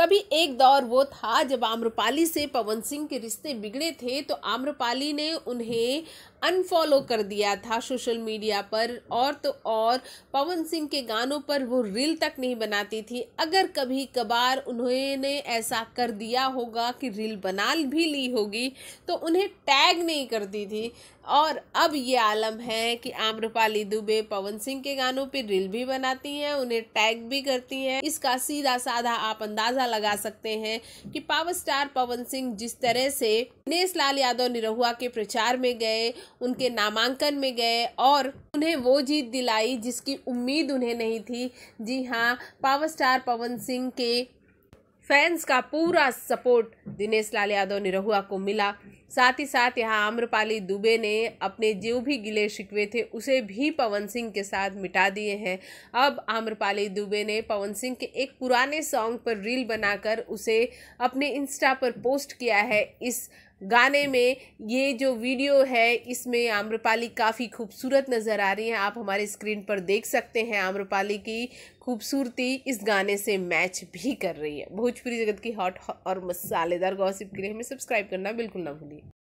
कभी एक दौर वो था जब आम्रपाली से पवन सिंह के रिश्ते बिगड़े थे तो आम्रपाली ने उन्हें अनफॉलो कर दिया था सोशल मीडिया पर और तो और पवन सिंह के गानों पर वो रील तक नहीं बनाती थी अगर कभी कभार उन्होंने ऐसा कर दिया होगा कि रील बना भी ली होगी तो उन्हें टैग नहीं करती थी और अब ये आलम है कि आम्रपाली दुबे पवन सिंह के गानों पर रील भी बनाती हैं उन्हें टैग भी करती हैं इसका सीधा साधा आप अंदाज़ा लगा सकते हैं कि पावर स्टार पवन सिंह जिस तरह से दिनेश लाल यादव निरहुआ के प्रचार में गए उनके नामांकन में गए और उन्हें वो जीत दिलाई जिसकी उम्मीद उन्हें नहीं थी जी हाँ पावर स्टार पवन सिंह के फैंस का पूरा सपोर्ट दिनेश लाल यादव निरहुआ को मिला साथ ही साथ यहाँ आम्रपाली दुबे ने अपने जो भी गिले शिकवे थे उसे भी पवन सिंह के साथ मिटा दिए हैं अब आम्रपाली दुबे ने पवन सिंह के एक पुराने सॉन्ग पर रील बनाकर उसे अपने इंस्टा पर पोस्ट किया है इस गाने में ये जो वीडियो है इसमें आम्रपाली काफ़ी खूबसूरत नज़र आ रही हैं आप हमारे स्क्रीन पर देख सकते हैं आम्रपाली की खूबसूरती इस गाने से मैच भी कर रही है भोजपुरी जगत की हॉट और मसालेदार गॉसिप के लिए हमें सब्सक्राइब करना बिल्कुल ना भूलिए